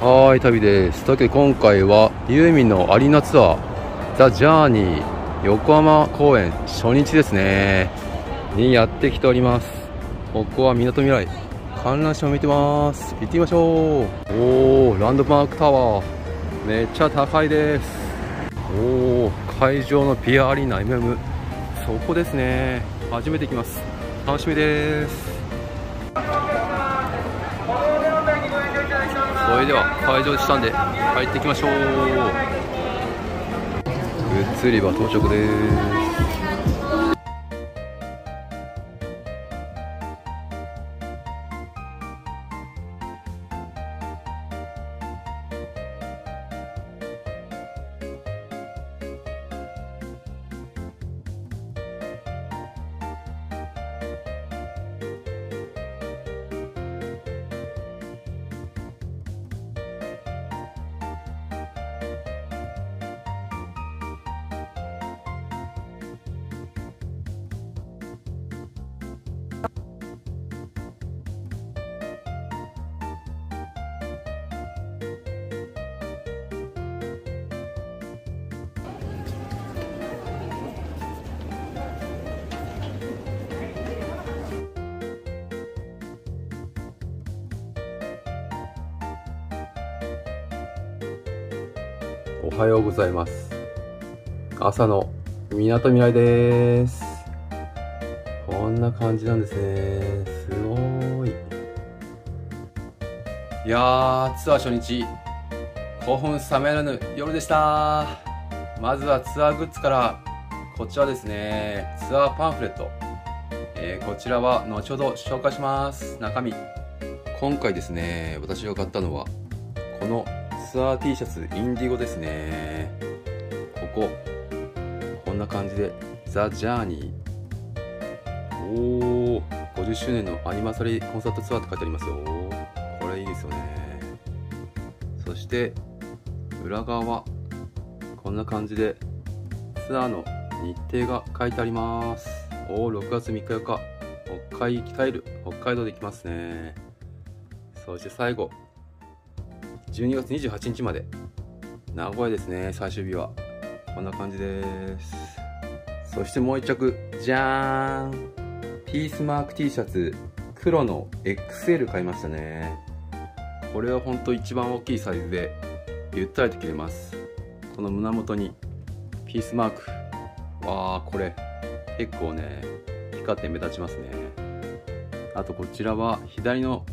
はい旅ですというわけで今回はユーミンのアリーナツアー「ザ・ジャーニー横浜公演初日ですねにやってきておりますここはみなとみらい観覧車を見てます行ってみましょうおおランドマークタワーめっちゃ高いですおお会場のピアアリーナ MM そこですね初めて行きます楽しみですそれでは開場したんで入っていきましょうグッズ売り場到着ですおはようございます。朝のみなとみらいです。こんな感じなんですね。すごーい。いやツアー初日、興奮冷めらぬ夜でした。まずはツアーグッズから、こちらですね、ツアーパンフレット。えー、こちらは後ほど紹介します。中身。今回ですね、私が買ったのは、このツアー T シャツインディゴですねこここんな感じでザ・ジャーニーおお50周年のアニマーサリーコンサートツアーって書いてありますよこれいいですよねそして裏側こんな感じでツアーの日程が書いてありますおお6月3日4日北海行きる北海道で行きますねそして最後12月28日まで名古屋ですね最終日はこんな感じですそしてもう1着じゃーんピースマーク T シャツ黒の XL 買いましたねこれはほんと一番大きいサイズでゆったりと着れますこの胸元にピースマークわあこれ結構ね光って目立ちますねあとこちらは左の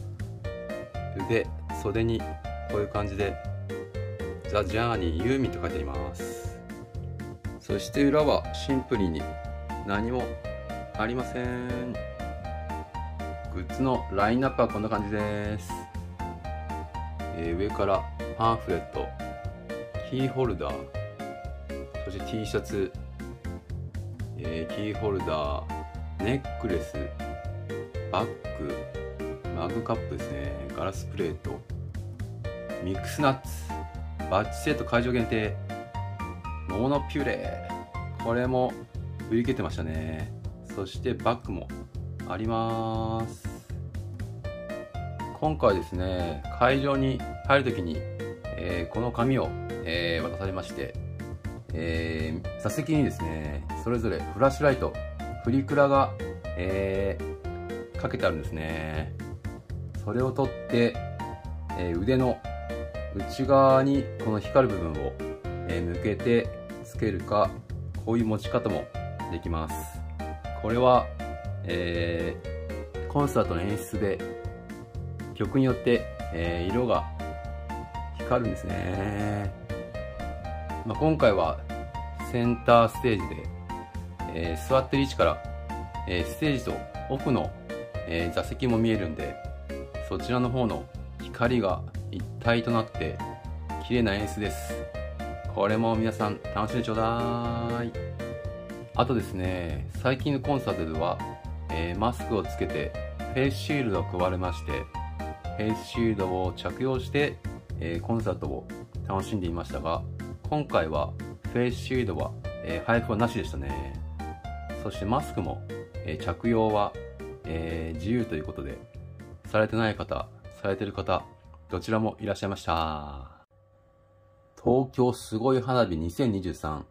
腕袖にこういう感じで「ザ・ジャーニーユーミン」と書いていますそして裏はシンプルに何もありませんグッズのラインナップはこんな感じです、えー、上からパンフレットキーホルダーそして T シャツ、えー、キーホルダーネックレスバッグマグカップですねガラスプレートミックスナッツバッチセット会場限定桃のピュレこれも売り切れてましたねそしてバッグもあります今回ですね会場に入るときに、えー、この紙を、えー、渡されまして、えー、座席にですねそれぞれフラッシュライトプリクラが、えー、かけてあるんですねそれを取って、えー、腕の内側にこの光る部分を、え向けてつけるかこういう持ち方もできますこれは、えー、コンサートの演出で曲によって、えー、色が光るんですね、まあ、今回はセンターステージで、えー、座ってる位置から、えステージと奥の、え座席も見えるんでそちらの方の光が一体となって綺麗な演出ですこれも皆さん楽しんでちょうだいあとですね最近のコンサートでは、えー、マスクをつけてフェイスシールドを配れましてフェイスシールドを着用して、えー、コンサートを楽しんでいましたが今回はフェイスシールドは、えー、配布はなしでしたねそしてマスクも、え着用は、え自由ということでされてない方されてる方どちらもいらっしゃいました。東京すごい花火2023。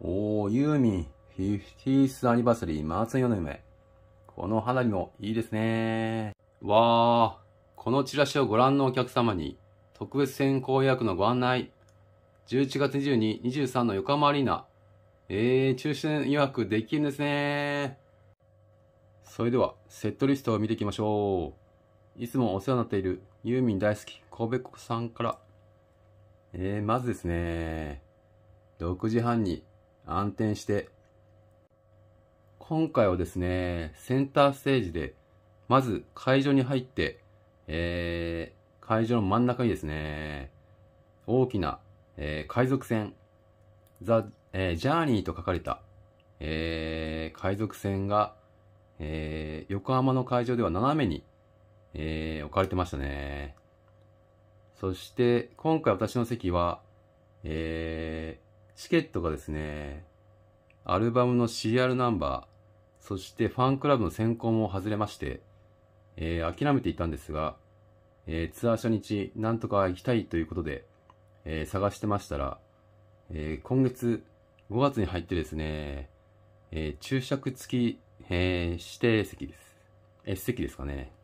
おー、ユーミン、50th アニバーサリー、マーツン4の夢この花火もいいですね。わー、このチラシをご覧のお客様に、特別先行予約のご案内。11月22、23の横浜アリーナ。えー、抽選予約できるんですね。それでは、セットリストを見ていきましょう。いつもお世話になっているユーミン大好き、神戸子さんから。えー、まずですね、6時半に暗転して、今回はですね、センターステージで、まず会場に入って、えー、会場の真ん中にですね、大きな、えー、海賊船、ザ、えー、ジャーニーと書かれた、えー、海賊船が、えー、横浜の会場では斜めにえー、置かれてましたね。そして、今回私の席は、えー、チケットがですね、アルバムの CR ナンバー、そしてファンクラブの選考も外れまして、えー、諦めていたんですが、えー、ツアー初日、なんとか行きたいということで、えー、探してましたら、えー、今月5月に入ってですね、えー、注釈付き、えー、指定席です。S 席ですかね。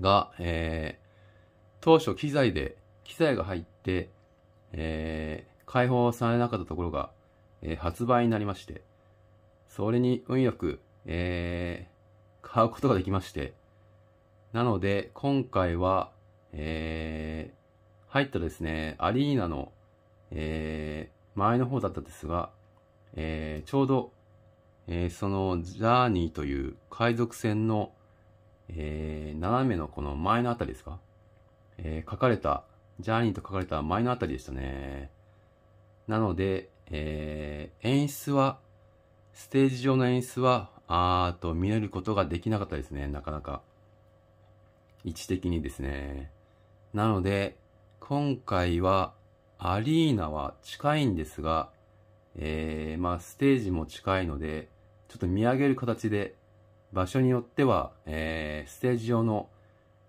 が、えー、当初機材で、機材が入って、えー、解放されなかったところが、えー、発売になりまして、それに運よく、えー、買うことができまして、なので、今回は、えー、入ったですね、アリーナの、えー、前の方だったんですが、えー、ちょうど、えー、そのジャーニーという海賊船の、えー、斜めのこの前のあたりですかえー、書かれた、ジャーニーと書かれた前のあたりでしたね。なので、えー、演出は、ステージ上の演出は、あーと見れることができなかったですね、なかなか。位置的にですね。なので、今回は、アリーナは近いんですが、えー、まあ、ステージも近いので、ちょっと見上げる形で場所によっては、えー、ステージ上の、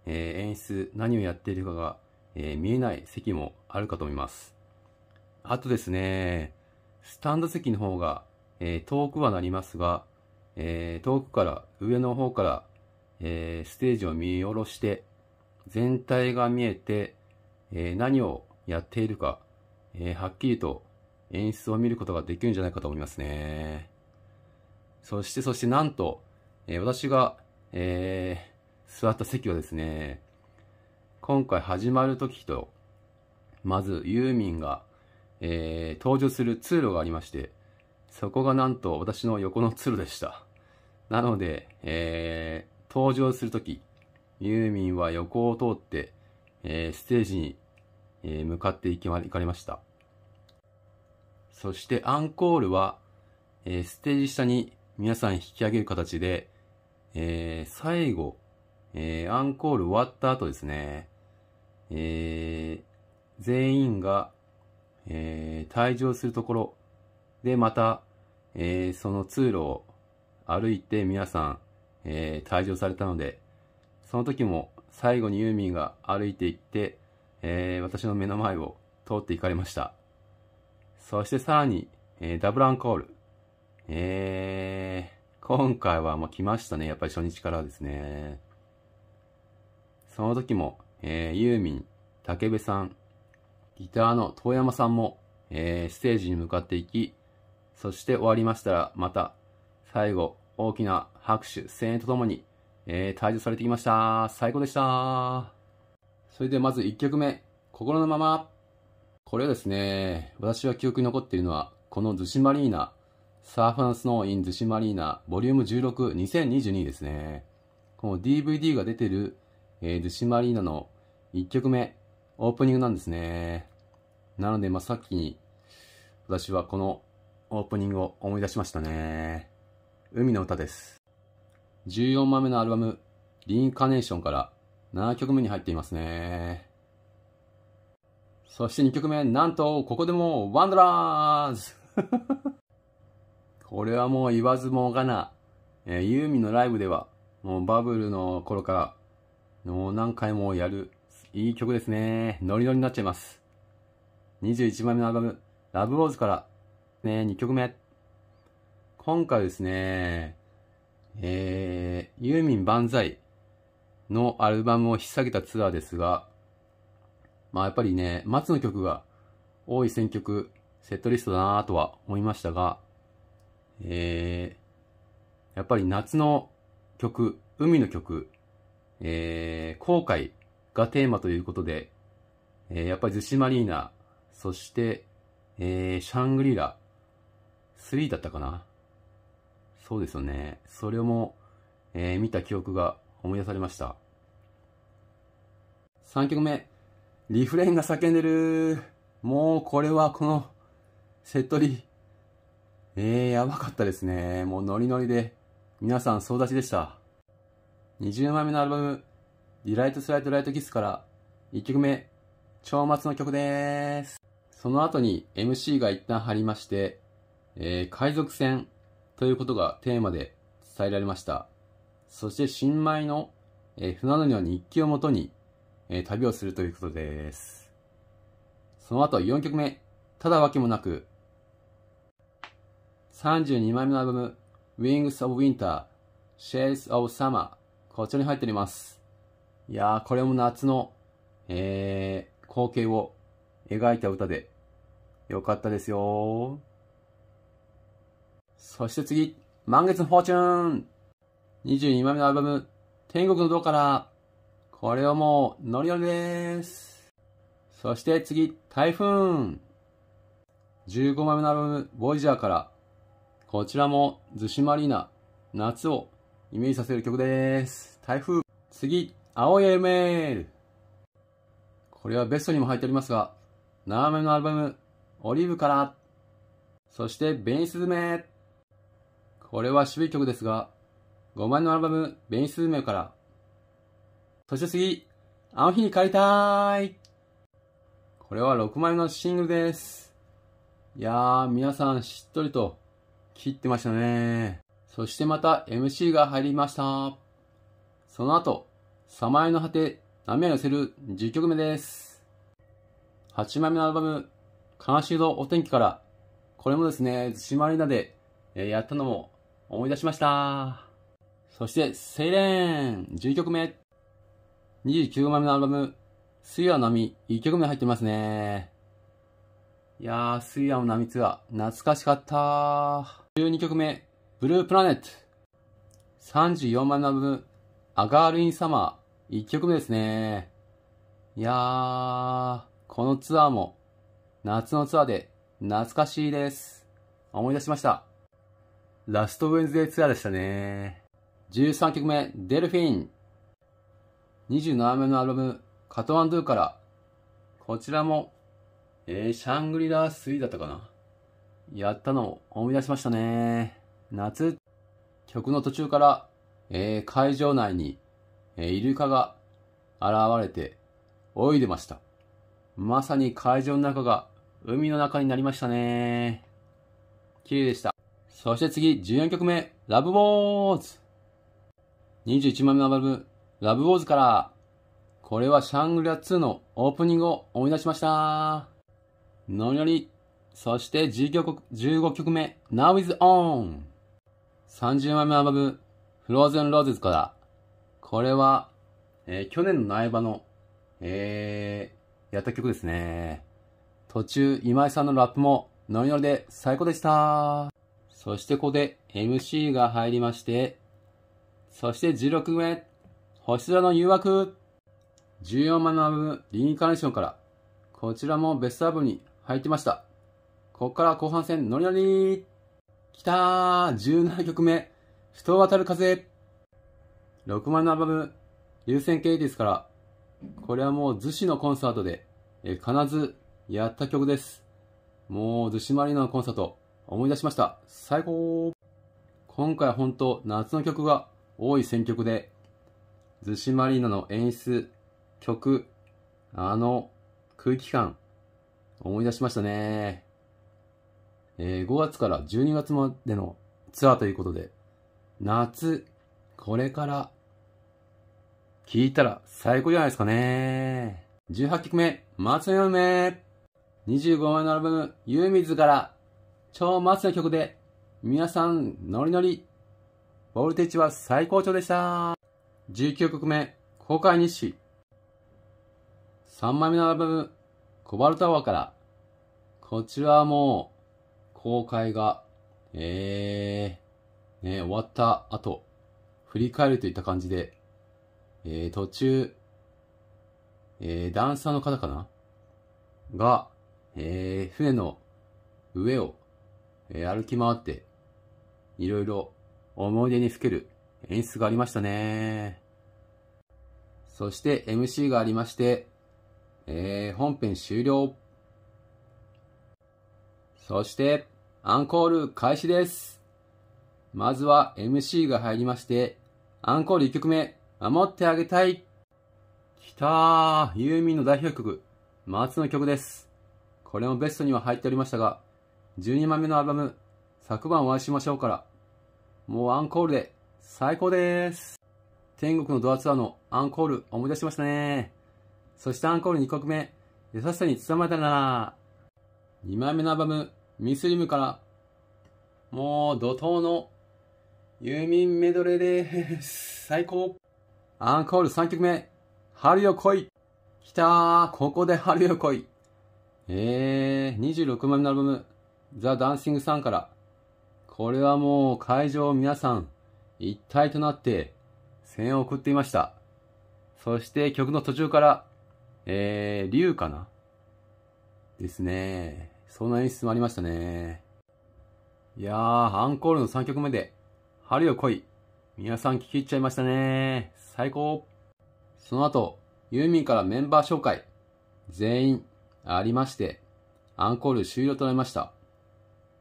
えー、演出、何をやっているかが、えー、見えない席もあるかと思います。あとですね、スタンド席の方が、えー、遠くはなりますが、えー、遠くから、上の方から、えー、ステージを見下ろして、全体が見えて、えー、何をやっているか、えー、はっきりと演出を見ることができるんじゃないかと思いますね。そして、そしてなんと、えー、私が、えー、座った席はですね、今回始まる時と、まずユーミンが、えー、登場する通路がありまして、そこがなんと私の横の通路でした。なので、えー、登場するとき、ユーミンは横を通って、えー、ステージに、えー、向かって行き、ま、行かれました。そしてアンコールは、えー、ステージ下に皆さん引き上げる形で、えー、最後、えー、アンコール終わった後ですね、えー、全員が、えー、退場するところでまた、えー、その通路を歩いて皆さん、えー、退場されたので、その時も最後にユーミンが歩いていって、えー、私の目の前を通っていかれました。そしてさらに、えー、ダブルアンコール。えー、今回は、まう来ましたね。やっぱり初日からですね。その時も、えー、ユーミン、竹部さん、ギターの遠山さんも、えー、ステージに向かっていき、そして終わりましたら、また、最後、大きな拍手、声援とともに、えー、退場されてきました。最高でした。それでまず1曲目、心のまま。これはですね、私は記憶に残っているのは、この逗子マリーナサーファンスノーインズシマリーナ、ボリューム16、2022ですね。この DVD が出てる、えー、逗子マリーナの1曲目、オープニングなんですね。なので、まあ、さっきに、私はこのオープニングを思い出しましたね。海の歌です。14枚目のアルバム、リンカネーションから7曲目に入っていますね。そして2曲目、なんと、ここでも、ワンダラーズ これはもう言わずもがな、えー、ユーミンのライブでは、もうバブルの頃から、もう何回もやる、いい曲ですね。ノリノリになっちゃいます。21枚目のアルバム、ラブローズから、ね、2曲目。今回ですね、えー、ユーミン万歳のアルバムを引っ提げたツアーですが、まあやっぱりね、松の曲が多い選曲、セットリストだなぁとは思いましたが、えー、やっぱり夏の曲、海の曲、えー、後悔がテーマということで、えー、やっぱり逗子マリーナ、そして、えー、シャングリラ、3だったかなそうですよね。それも、えー、見た記憶が思い出されました。3曲目、リフレインが叫んでる。もうこれはこの、セットリえー、やばかったですね。もうノリノリで、皆さん総立ちでした。20枚目のアルバム、リライトスライトライトキスから、1曲目、超末の曲です。その後に MC が一旦張りまして、えー、海賊船ということがテーマで伝えられました。そして新米の、えー、船乗りの日記をもとに、えー、旅をするということです。その後4曲目、ただわけもなく、32枚目のアルバム、Wings of Winter, Shades of Summer。こちらに入っております。いやー、これも夏の、えー、光景を描いた歌で、よかったですよそして次、満月のフォーチューン !22 枚目のアルバム、天国の塔から、これはもう、ノリノリです。そして次、台風 !15 枚目のアルバム、ボイジャーから、こちらも逗子マリーナ、夏をイメージさせる曲です。台風。次、青いエメール。これはベストにも入っておりますが、斜めのアルバム、オリーブから、そしてベニスズメ。これは渋い曲ですが、5枚のアルバム、ベニスズメから、そして次、あの日に帰りたい。これは6枚のシングルです。いやー、皆さんしっとりと切ってましたね。そしてまた MC が入りました。その後、さまよの果て、波を寄せる10曲目です。8枚目のアルバム、悲しいぞお天気から、これもですね、津島アリナでやったのも思い出しました。そして、セイレーン !10 曲目 !29 枚目のアルバム、水曜の波、1曲目入ってますね。いやー、水曜の波ツアー、懐かしかったー。12曲目、ブループラネット。34枚のアルバム、アガールインサマー。1曲目ですね。いやー、このツアーも、夏のツアーで、懐かしいです。思い出しました。ラストウェンズデーツアーでしたね。13曲目、デルフィン。27枚のアルバム、カトマンドゥから。こちらも、えー、シャングリラー3だったかなやったのを思い出しましたね。夏、曲の途中から、えー、会場内に、えー、イルカが現れて泳いでました。まさに会場の中が海の中になりましたね。綺麗でした。そして次、14曲目、ラブウォーズ !21 枚目のアルバム、ラブウォーズから、これはシャングリラ2のオープニングを思い出しました。のりのりそして15曲曲目、Now is On! 30枚目アバブ、Frozen Roses から、これは、えー、去年の苗場の、えー、やった曲ですね。途中、今井さんのラップもノリノリで最高でした。そしてここで MC が入りまして、そして16目、星空の誘惑。14枚のアブ、バリンカーネーションから、こちらもベストアブバに入ってました。こっから後半戦、ノリノリきたー !17 曲目、人を渡る風 !6 枚のアルバム、優先形ですから、これはもう逗子のコンサートで、え必ずやった曲です。もう逗子マリーナのコンサート、思い出しました。最高今回本当夏の曲が多い選曲で、逗子マリーナの演出、曲、あの空気感、思い出しましたね。えー、5月から12月までのツアーということで、夏、これから、聞いたら最高じゃないですかね。18曲目、松の嫁。25枚のアルバム、ユーミズから、超松の曲で、皆さん、ノリノリ。ボルテージは最高潮でした。19曲目、公開日誌。3枚目のアルバム、コバルタワーから、こちらはもう、公開が、えー、ね、終わった後、振り返るといった感じで、えー、途中、えー、ダンサーの方かなが、えー、船の上を、えー、歩き回って、いろいろ思い出にふける演出がありましたね。そして MC がありまして、えー、本編終了。そして、アンコール開始です。まずは MC が入りまして、アンコール1曲目、守ってあげたい。きたー、ユーミンの代表曲、松の曲です。これもベストには入っておりましたが、12枚目のアルバム、昨晩お会いしましょうから、もうアンコールで最高です。天国のドアツアーのアンコール思い出しましたね。そしてアンコール2曲目、優しさに包まれたな。2枚目のアルバム、ミスリムから、もう怒涛のユーミンメドレーです。最高。アンコール3曲目。春よ来い。来たー。ここで春よ来い。えー、26枚目のアルバム、ザ・ダンシングさんから。これはもう会場皆さん、一体となって、声援を送っていました。そして曲の途中から、えー、竜かなですね。そんな演出もありましたね。いやー、アンコールの3曲目で、春よ来い。皆さん聴き入っちゃいましたね。最高。その後、ユーミンからメンバー紹介。全員、ありまして、アンコール終了となりました。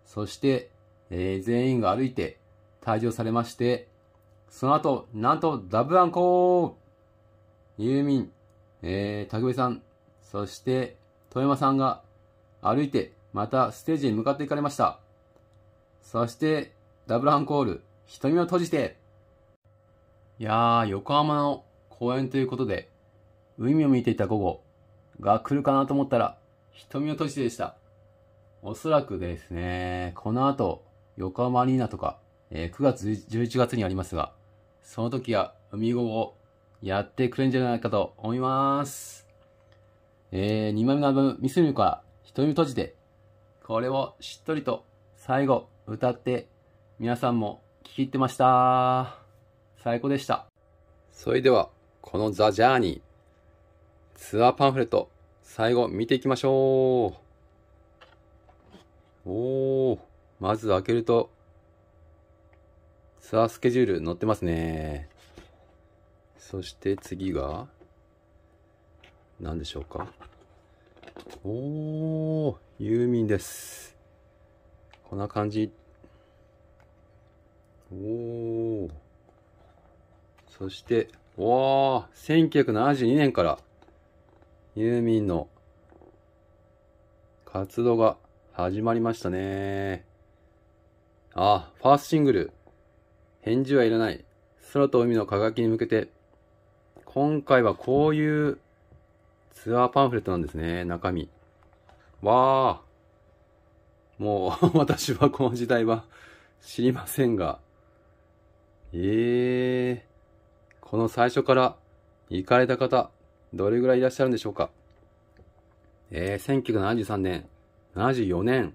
そして、えー、全員が歩いて退場されまして、その後、なんとダブアンコーユーミン、えー、たくさん、そして、富山さんが歩いてまたステージに向かっていかれました。そして、ダブルアンコール、瞳を閉じて。いやー、横浜の公園ということで、海を見ていた午後が来るかなと思ったら、瞳を閉じてでした。おそらくですね、この後、横浜アリーナとか、えー、9月、11月にありますが、その時は海午後やってくれるんじゃないかと思います。えー、2枚目のアルバム、ミスミルから瞳を閉じてこれをしっとりと最後歌って皆さんも聞き入ってました。最高でした。それでは、このザ・ジャーニー、ツアーパンフレット、最後見ていきましょう。おお、まず開けると、ツアースケジュール載ってますね。そして次が、何でしょうか。おおユーミンです。こんな感じ。おおそして、おー、1972年からユーミンの活動が始まりましたね。あ、ファーストシングル、返事はいらない、空と海の輝きに向けて、今回はこういうツアーパンフレットなんですね、中身。わあ。もう、私はこの時代は知りませんが。ええー、この最初から行かれた方、どれぐらいいらっしゃるんでしょうか。えー、1973年、74年。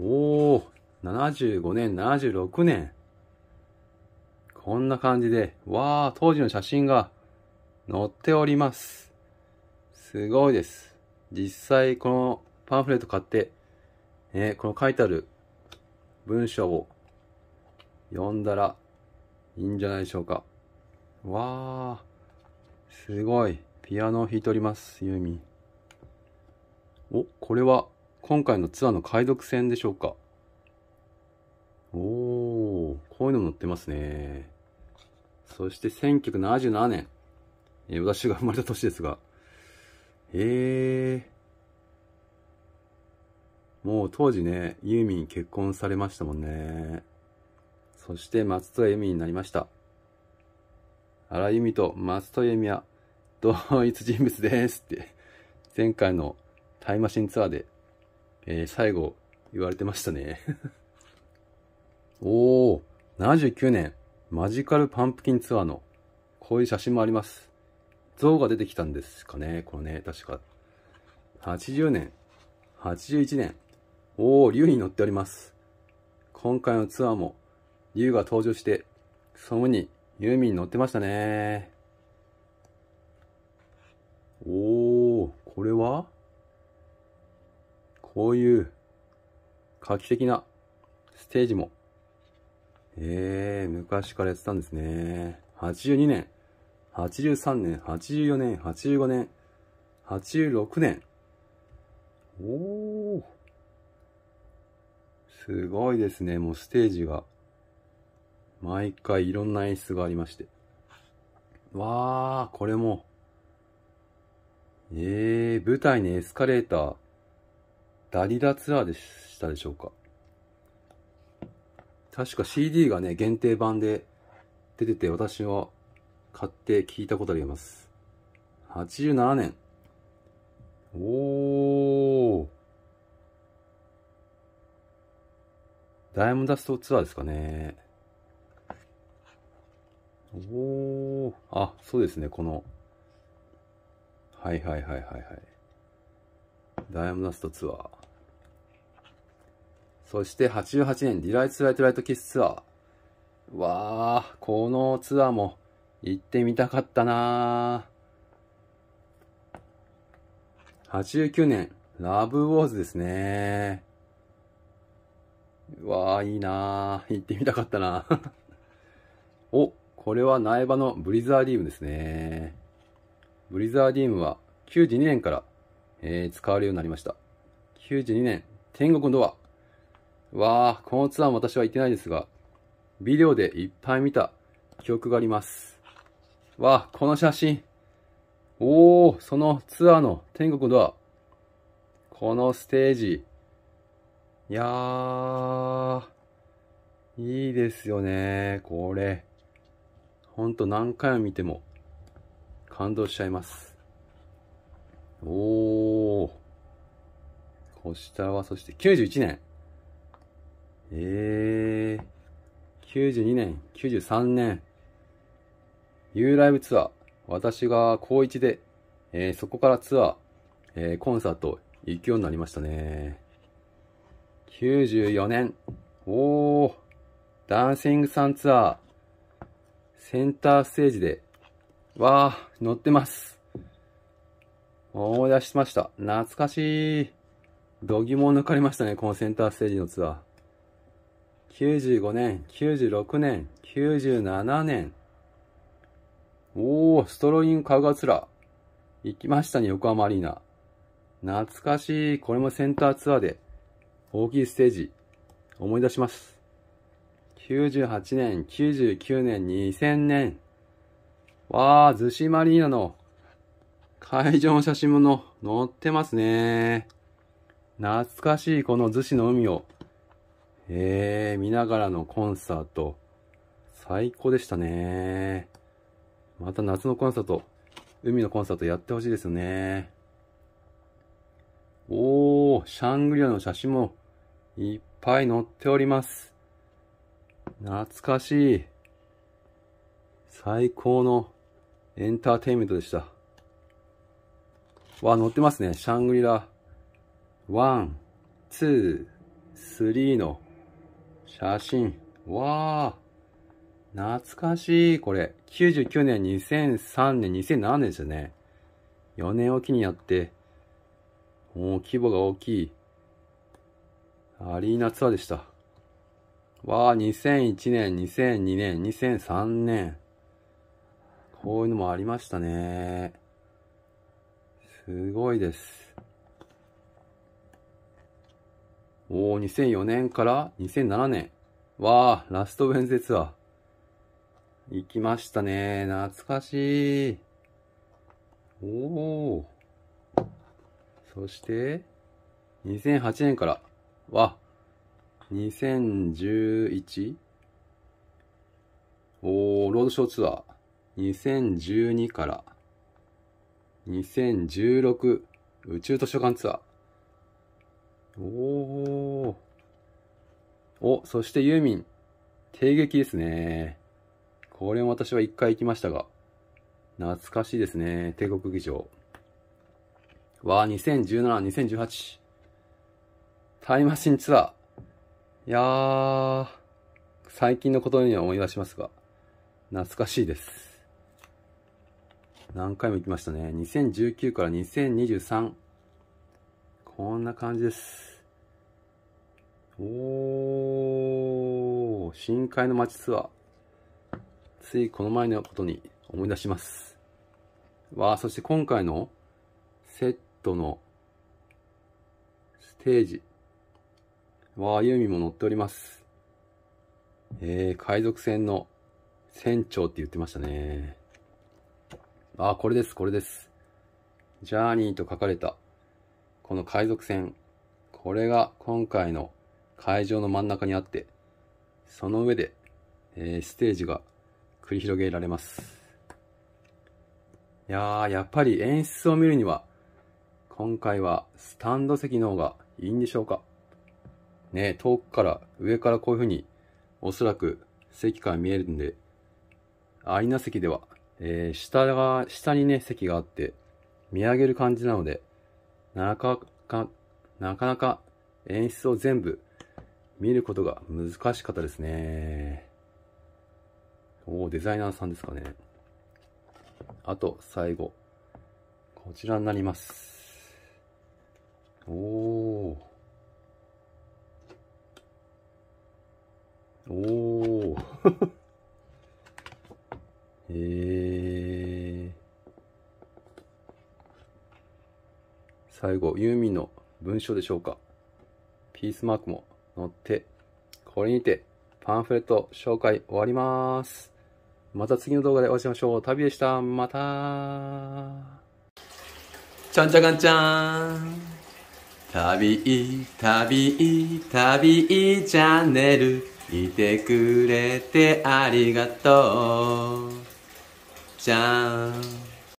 おー、75年、76年。こんな感じで、わー、当時の写真が載っております。すごいです。実際このパンフレット買って、ね、この書いてある文章を読んだらいいんじゃないでしょうか。わー、すごい。ピアノを弾いております、ユーミン。お、これは今回のツアーの海賊船でしょうか。おー、こういうの乗載ってますね。そして1977年。え私が生まれた年ですが、えー、もう当時ね、ユーミン結婚されましたもんね。そして松任谷由実になりました。荒井由と松任谷由実は同一人物ですって、前回のタイムマシンツアーで、えー、最後言われてましたね。おー、79年、マジカルパンプキンツアーの、こういう写真もあります。像が出てきたんですかね。このね、確か。80年、81年。おー、竜に乗っております。今回のツアーも、竜が登場して、そのにユーミンに乗ってましたね。おー、これはこういう、画期的なステージも、えー、昔からやってたんですね。82年。83年、84年、85年、86年。おー。すごいですね。もうステージが。毎回いろんな演出がありまして。わー、これも。えー、舞台にエスカレーター。ダリダツアーでしたでしょうか。確か CD がね、限定版で出てて、私は買って聞いたことあります。87年。おー。ダイヤモンダストツアーですかね。おー。あ、そうですね、この。はいはいはいはいはい。ダイヤモンダストツアー。そして88年、ディライツ・ライト・ライト・キスツアー。わー、このツアーも行ってみたかったな89年、ラブウォーズですね。うわあ、いいなぁ。行ってみたかったな お、これは苗場のブリザーディームですね。ブリザーディームは92年から、えー、使われるようになりました。92年、天国のドア。わぁ、このツアーも私は行ってないですが、ビデオでいっぱい見た記憶があります。わ、この写真。おー、そのツアーの天国ドア。このステージ。いやー、いいですよね、これ。ほんと何回も見ても感動しちゃいます。おー。こしたはそして91年。えー、92年、93年。U ライブツアー。私が高1で、えー、そこからツアー、えー、コンサート行くようになりましたね。94年。おー、ダンシングさんツアー。センターステージで、わー、乗ってます。思い出しました。懐かしい。度肝を抜かれましたね、このセンターステージのツアー。95年、96年、97年。おー、ストロインカガツラ。行きましたね、横浜アリーナ。懐かしい。これもセンターツアーで、大きいステージ、思い出します。98年、99年、2000年。わー、逗子マリーナの会場の写真も載ってますね。懐かしいこの逗子の海を、えー、見ながらのコンサート。最高でしたね。また夏のコンサート、海のコンサートやってほしいですよね。おー、シャングリラの写真もいっぱい載っております。懐かしい。最高のエンターテインメントでした。わ、載ってますね。シャングリラ。ワン、ツー、スリーの写真。わー。懐かしい、これ。99年、2003年、2007年ですよね。4年おきにやって、もう規模が大きい。アリーナツアーでした。わあ、2001年、2002年、2003年。こういうのもありましたね。すごいです。おお、2004年から2007年。わあ、ラストウェンゼツアー。行きましたね。懐かしい。おお。そして、2008年から、わ、2011? おー、ロードショーツアー。2012から、2016宇宙図書館ツアー。おー。お、そしてユーミン。定劇ですね。これも私は一回行きましたが、懐かしいですね。帝国議場。わあ、2017、2018。タイマシンツアー。いやー、最近のことには思い出しますが、懐かしいです。何回も行きましたね。2019から2023。こんな感じです。おー、深海の街ツアー。ついこの前のことに思い出します。わあ、そして今回のセットのステージわあ、ユーミンも乗っております。えー、海賊船の船長って言ってましたね。ああ、これです、これです。ジャーニーと書かれた、この海賊船。これが今回の会場の真ん中にあって、その上で、えー、ステージが繰り広げられます。いやー、やっぱり演出を見るには、今回はスタンド席の方がいいんでしょうか。ね遠くから、上からこういう風に、おそらく席から見えるんで、アリーナ席では、えー、下が、下にね、席があって、見上げる感じなので、なかなか、なかなか演出を全部見ることが難しかったですね。おお、デザイナーさんですかね。あと、最後。こちらになります。おお。おお。へえ。最後、ユーミンの文章でしょうか。ピースマークも載って、これにてパンフレット紹介終わります。また次の動画でお会いしましょう。旅でした。またちゃんちゃかんちゃん。旅、旅、旅チャンネル。いてくれてありがとう。じゃん。